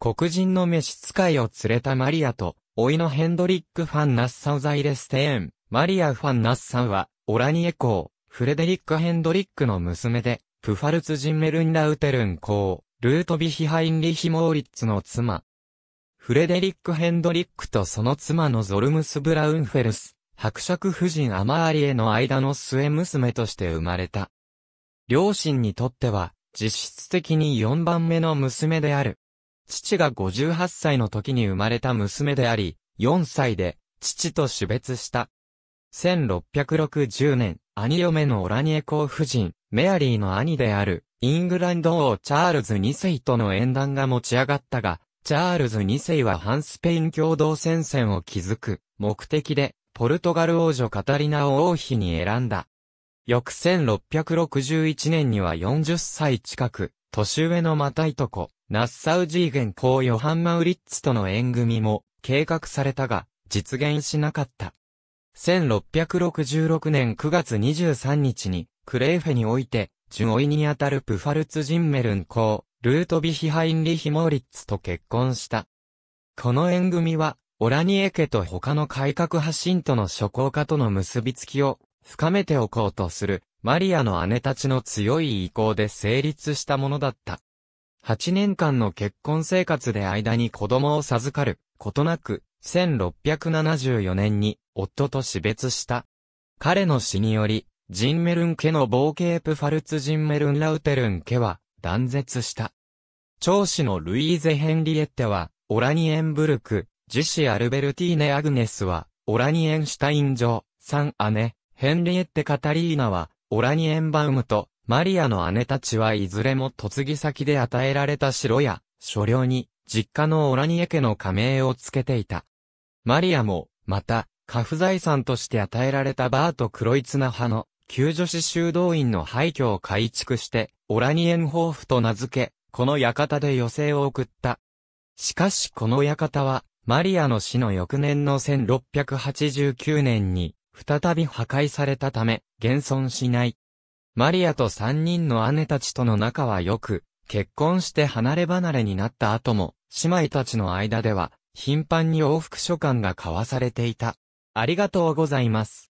黒人の召使いを連れたマリアと、いのヘンドリック・ファン・ナッサウ・ザイレステーン、マリア・ファン・ナッサウは、オラニエ公、フレデリック・ヘンドリックの娘で、プファルツ・ジンメルン・ラウテルン公、ルートビヒ・ハインリヒ・モーリッツの妻。フレデリック・ヘンドリックとその妻のゾルムス・ブラウンフェルス、伯爵夫人アマーリエの間の末娘として生まれた。両親にとっては、実質的に4番目の娘である、父が58歳の時に生まれた娘であり、4歳で、父と死別した。1660年、兄嫁のオラニエ公夫人、メアリーの兄である、イングランド王チャールズ2世との縁談が持ち上がったが、チャールズ2世は反スペイン共同戦線を築く目的で、ポルトガル王女カタリナを王妃に選んだ。翌1661年には40歳近く、年上のマタイトコ、ナッサウジーゲン公ヨハン・マウリッツとの縁組も計画されたが、実現しなかった。1666年9月23日に、クレーフェにおいて、順位にあたるプファルツ・ジンメルン公、ルートビヒハインリヒ・モーリッツと結婚した。この縁組は、オラニエ家と他の改革派信徒の諸行家との結びつきを深めておこうとする、マリアの姉たちの強い意向で成立したものだった。8年間の結婚生活で間に子供を授かることなく、1674年に夫と死別した。彼の死により、ジンメルン家の冒険プファルツジンメルンラウテルン家は断絶した。長子のルイーゼ・ヘンリエッテは、オラニエンブルク、ジシアルベルティーネ・アグネスは、オラニエンシュタイン城、三姉、ヘンリエッテ・カタリーナは、オラニエンバウムと、マリアの姉たちはいずれも嫁ぎ先で与えられた城や、所領に、実家のオラニエ家の加盟をつけていた。マリアも、また、家父財産として与えられたバート・クロイツナ派の、救助士修道院の廃墟を改築して、オラニエンホーフと名付け、この館で余生を送った。しかしこの館は、マリアの死の翌年の1689年に、再び破壊されたため、現存しない。マリアと三人の姉たちとの仲は良く、結婚して離れ離れになった後も、姉妹たちの間では、頻繁に往復書簡が交わされていた。ありがとうございます。